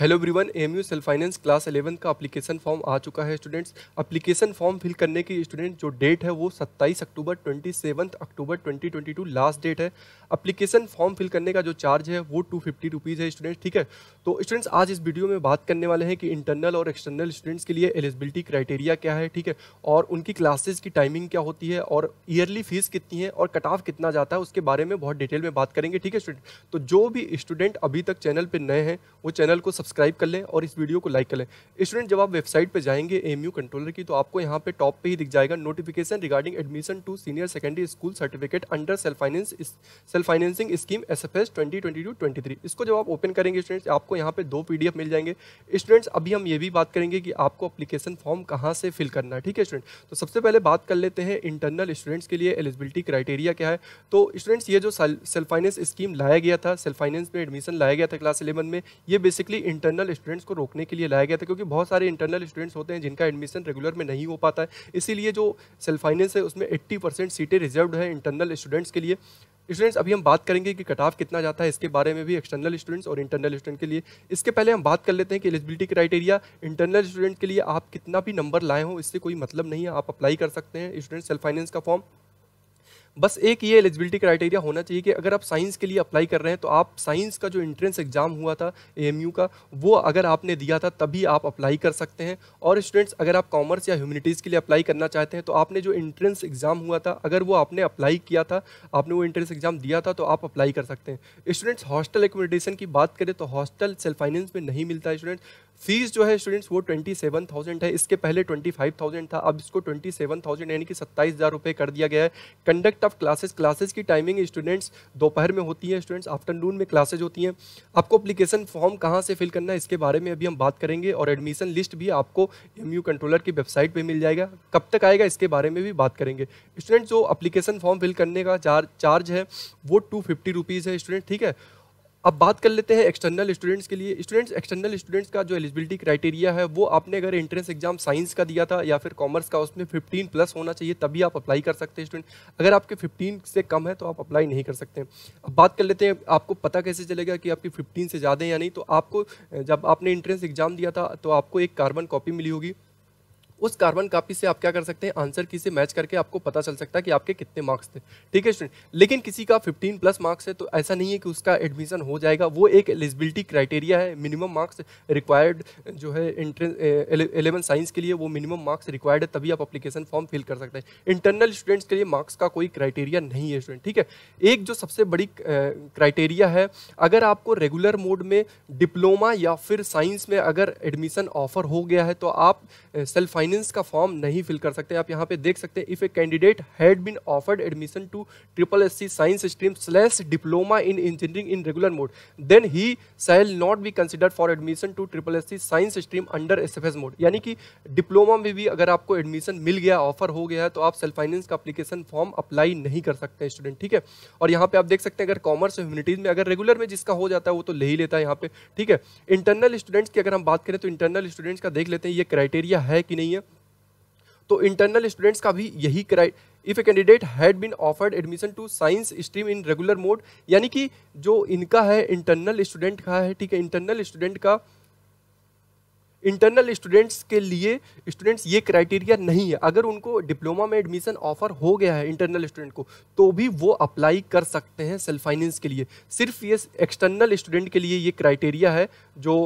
hello everyone MU self finance class eleven का application form आ चुका है स्टूडेंट्स एप्लीकेशन फॉर्म फिल करने की स्टूडेंट जो डेट है वो 27 October twenty October 2022 last date है एप्लीकेशन फॉर्म फिल करने का जो चार्ज है वो टू फिफ्टी रुपीज़ है स्टूडेंट्स ठीक है तो स्टूडेंट्स आज इस वीडियो में बात करने वाले हैं कि इंटरनल और एक्सटर्नल स्टूडेंट्स के लिए एलिजिबिलिटी क्राइटेरिया क्या है ठीक है और उनकी क्लासेज की टाइमिंग क्या होती है और ईयरली फीस कितनी है और कट ऑफ कितना जाता है उसके बारे में बहुत डिटेल में बात करेंगे ठीक है स्टूडेंट तो जो भी स्टूडेंट अभी तक चैनल पर नए हैं वो चैनल को सब्सक्राइब कर लें और इस वीडियो को लाइक कर लें स्टूडेंट जब आप वेबसाइट पर जाएंगे एम कंट्रोलर की तो आपको यहाँ पे टॉप पे ही दिख जाएगा notification regarding admission to senior secondary school certificate under self finance self financing scheme S F S twenty twenty two twenty three इसको जब आप ओपन करेंगे स्टूडेंट्स आपको यहाँ पर दो पी मिल जाएंगे स्टूडेंट्स अभी हम ये भी बात करेंगे कि आपको अप्लीकेशन फॉर्म कहाँ से फिल करना है ठीक है स्टूडेंट तो सबसे पहले बात कर लेते हैं इंटरनल स्टूडेंट्स के लिए एलिजिबिलिटी क्राइटेरिया क्या है तो स्टूडेंट्स ये जो सेल्फ फाइनेंस स्कीम लाया गया था सेल्फ फाइनेंस में एडमिशन लाया गया था क्लास इलेवन में ये बेसिकली इंटरनल स्टूडेंट्स को रोकने के लिए लाया गया था क्योंकि बहुत सारे इंटरनल स्टूडेंट्स होते हैं जिनका एडमिशन रेगुलर में नहीं हो पाता है इसीलिए जो सेल्फ फाइनेंस है उसमें एट्टी परसेंट सीटें रिजर्व है इंटरनल स्टूडेंट्स के लिए स्टूडेंट्स अभी हम बात करेंगे कि कट ऑफ कितना जाता है इसके बारे में भी एक्सटर्नल स्टूडेंट्स और इंटरनल स्टूडेंट के लिए इसके पहले हम बात कर लेते हैं कि एलिजिबिलिटी क्राइटेरिया इंटरनल स्टूडेंट के लिए आप कितना भी नंबर लाए हो इससे कोई मतलब नहीं है आप अप्लाई कर सकते हैं स्टूडेंट सेल्फ फाइनेंस का फॉर्म बस एक ये एलिजिबिलिटी क्राइटेरिया होना चाहिए कि अगर आप साइंस के लिए अप्लाई कर रहे हैं तो आप साइंस का जो इंट्रेंस एग्ज़ाम हुआ था ए का वो अगर आपने दिया था तभी आप अप्लाई कर सकते हैं और स्टूडेंट्स अगर आप कॉमर्स या ह्यूमनिटीज़ के लिए अप्लाई करना चाहते हैं तो आपने जो इंट्रेंस एग्ज़ाम हुआ था अगर वो आपने अप्लाई किया था आपने वो इंट्रेंस एग्ज़ाम दिया था तो आप अप्लाई कर सकते हैं स्टूडेंट्स हॉस्टल एकोमोडेशन की बात करें तो हॉस्टल सेल्फ फाइनेंस में नहीं मिलता है स्टूडेंट्स फीस जो है स्टूडेंट्स वो ट्वेंटी सेवन थाउजेंड है इसके पहले ट्वेंटी फाइव थाउजेंड था अब इसको ट्वेंटी सेवन थाउजेंड यानी कि सत्ताईस हज़ार रुपये कर दिया गया है कंडक्ट ऑफ क्लासेस क्लासेस की टाइमिंग स्टूडेंट्स दोपहर में होती है स्टूडेंट्स आफ्टरनून में क्लासेज होती हैं आपको अप्लीकेशन फॉर्म कहाँ से फिल करना है इसके बारे में अभी हम बात करेंगे और एडमिशन लिस्ट भी आपको एम कंट्रोलर की वेबसाइट पर मिल जाएगा कब तक आएगा इसके बारे में भी बात करेंगे स्टूडेंट्स जो अप्लीकेशन फॉर्म फिल करने का चार्ज है वो टू फिफ्टी है स्टूडेंट ठीक है अब बात कर लेते हैं एक्सटर्नल स्टूडेंट्स के लिए स्टूडेंट्स एक्सटर्नल स्टूडेंट्स का जो एलिजिबिलिटी क्राइटेरिया है वो आपने अगर एंट्रेंस एग्जाम साइंस का दिया था या फिर कॉमर्स का उसमें 15 प्लस होना चाहिए तभी आप अप्लाई कर सकते हैं स्टूडेंट अगर आपके 15 से कम है तो आप अप्लाई नहीं कर सकते अब बात कर लेते हैं आपको पता कैसे चलेगा कि आपकी फिफ्टीन से ज़्यादा है या नहीं तो आपको जब आपने एंट्रेंस एग्जाम दिया था तो आपको एक कार्बन कॉपी मिली होगी उस कार्बन कापी से आप क्या कर सकते हैं आंसर किसे मैच करके आपको पता चल सकता है कि आपके कितने मार्क्स थे ठीक है स्टूडेंट लेकिन किसी का 15 प्लस मार्क्स है तो ऐसा नहीं है कि उसका एडमिशन हो जाएगा वो एक एलिजिबिलिटी क्राइटेरिया है मिनिमम मार्क्स रिक्वायर्ड जो है इंट्रेंस एलेवन साइंस के लिए वो मिनिमम मार्क्स रिक्वायर्ड है तभी आप अपलीकेशन फॉर्म फिल कर सकते हैं इंटरनल स्टूडेंट्स के लिए मार्क्स का कोई क्राइटेरिया नहीं है स्टूडेंट ठीक है एक जो सबसे बड़ी क्राइटेरिया है अगर आपको रेगुलर मोड में डिप्लोमा या फिर साइंस में अगर एडमिशन ऑफर हो गया है तो आप सेल्फ फाइनेंस का फॉर्म नहीं फिल कर सकते आप यहाँ पे देख सकते हैं if a candidate had been offered admission to triple S C science stream slash diploma in engineering in regular mode then he shall not be consider for admission to triple S C science stream under S F S mode यानी कि diploma में भी अगर आपको admission मिल गया offer हो गया है तो आप सेल्फ फाइनेंस का अप्लीकेशन फॉर्म अप्लाई नहीं कर सकते स्टूडेंट ठीक है और यहाँ पे आप देख सकते हैं अगर कॉमर्स ह्यूमनिटीज़ में अगर रेगुलर में जिसका हो जाता है वो तो ले ही लेता है यहाँ पे ठीक है इंटरनल स्टूडेंट्स की अगर हम बात करें तो इंटरनल स्टूडेंट्स का देख लेते हैं ये क्राइटेरिया है कि नहीं तो इंटरनल स्टूडेंट्स का भी यही क्राइ if a candidate had been offered admission to science stream in regular mode यानी कि जो इनका है इंटरनल स्टूडेंट का है ठीक है इंटरनल स्टूडेंट का इंटरनल स्टूडेंट्स के लिए स्टूडेंट्स ये क्राइटेरिया नहीं है अगर उनको डिप्लोमा में एडमिशन ऑफर हो गया है इंटरनल स्टूडेंट को तो भी वो अप्लाई कर सकते हैं सेल्फ फाइनेंस के लिए सिर्फ ये एक्सटर्नल स्टूडेंट के लिए ये क्राइटेरिया है जो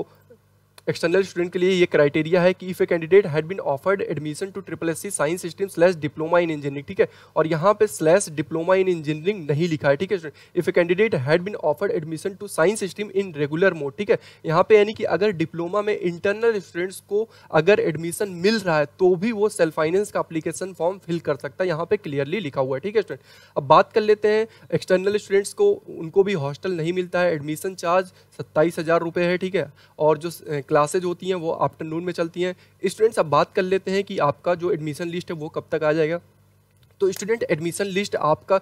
एक्सटर्नल स्टूडेंट के लिए ये क्राइटेरिया है कि if a candidate had been offered admission to triple S C science stream slash diploma in engineering ठीक है और यहाँ पे स्लैश डिप्लोमा इन इंजीनियरिंग नहीं लिखा है ठीक है if a candidate had been offered admission to science stream in regular mode ठीक है यहाँ पे यानी कि अगर डिप्लोमा में इंटरनल स्टूडेंट्स को अगर एडमिशन मिल रहा है तो भी वो सेल्फ फाइनेंस का अप्लीकेशन फॉर्म फिल कर सकता है यहाँ पे क्लियरली लिखा हुआ है ठीक है स्टूडेंट अब बात कर लेते हैं एक्सटर्नल स्टूडेंट्स को उनको भी हॉस्टल नहीं मिलता है एडमिशन चार्ज सत्ताईस हज़ार रुपये है ठीक है और जो क्लासेज होती हैं वो आफ्टरनून में चलती हैं स्टूडेंट्स अब बात कर लेते हैं कि आपका जो एडमिशन लिस्ट है वो कब तक आ जाएगा तो स्टूडेंट एडमिशन लिस्ट आपका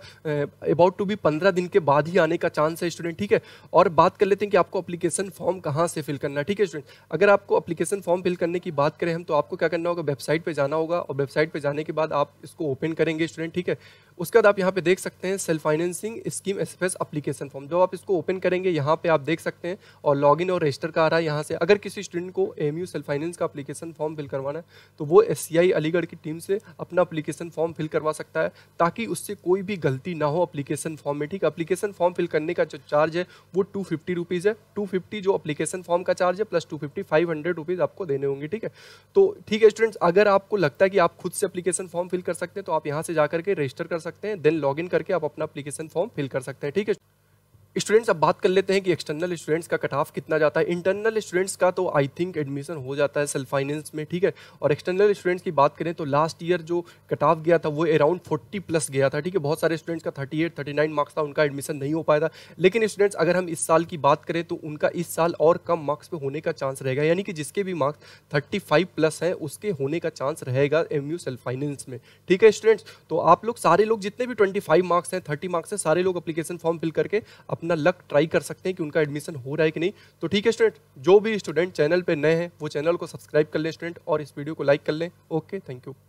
अबाउट टू बी पंद्रह दिन के बाद ही आने का चांस है स्टूडेंट ठीक है और बात कर लेते हैं कि आपको अपलीकेशन फॉर्म कहाँ से फिल करना है ठीक है स्टूडेंट अगर आपको अपलीकेशन फॉर्म फिल करने की बात करें हम तो आपको क्या करना होगा वेबसाइट पर जाना होगा और वेबसाइट पर जाने के बाद आप इसको ओपन करेंगे स्टूडेंट ठीक है उसके बाद आप यहाँ पे देख सकते हैं self financing scheme S F application form जो आप इसको ओपन करेंगे यहाँ पे आप देख सकते हैं और लॉगिन और रजिस्टर का आ रहा है यहाँ से अगर किसी स्टूडेंट को एम यू सेल्फ फाइनेंस का अप्लीकेशन फॉर्म फिल करवाना है तो वो एस अलीगढ़ की टीम से अपना अप्लीकेशन फॉर्म फिल करवा सकता है ताकि उससे कोई भी गलती ना हो अप्लीकेशन फॉर्म में ठीक अप्लीकेशन फॉर्म फिल करने का जो चार्ज है वो टू फिफ्टी रुपीज़ है टू फिफ्टी जो अप्लीकेशन फॉर्म का चार्ज है plus two fifty five hundred rupees आपको देने होंगे ठीक है तो ठीक है स्टूडेंट्स अगर आपको लगता है कि आप खुद से अप्लीकेशन फॉर्म फिल कर सकते हैं तो आप यहाँ से जा करके रजिस्टर कर सकते सकते हैं देन लॉग करके आप अपना अपलीकेशन फॉर्म फिल कर सकते हैं ठीक है स्टूडेंट्स अब बात कर लेते हैं कि एक्सटर्नल स्टूडेंट्स का कट ऑफ कितना जाता है इंटरनल स्टूडेंट्स का तो आई थिंक एडमिशन हो जाता है सेल्फ फाइनेंस में ठीक है और एक्सटर्नल स्टूडेंट्स की बात करें तो लास्ट ईयर जो कट ऑफ गया था वो अराउंड फोर्टी प्लस गया था ठीक है बहुत सारे स्टूडेंट्स का थर्टी एट मार्क्स था उनका एडमिशन नहीं हो पाया था लेकिन स्टूडेंट्स अगर हम इस साल की बात करें तो उनका इस साल और कम मार्क्स पर होने का चांस रहेगा यानी कि जिसके भी मार्क्स थर्टी फाइव प्लस हैं उसके होने का चांस रहेगा एम यू सेल्फ फाइनेंस में ठीक है स्टूडेंट्स तो आप लोग सारे लोग जितने भी ट्वेंटी फाइव मार्क्स हैं थर्टी मार्क्स हैं सारे लोग अप्लीकेशन फॉर्म फिल करके अपने अपना लक ट्राई कर सकते हैं कि उनका एडमिशन हो रहा है कि नहीं तो ठीक है स्टूडेंट जो भी स्टूडेंट चैनल पर नए हैं वो चैनल को सब्सक्राइब कर लें स्टूडेंट और इस वीडियो को लाइक कर लें ओके थैंक यू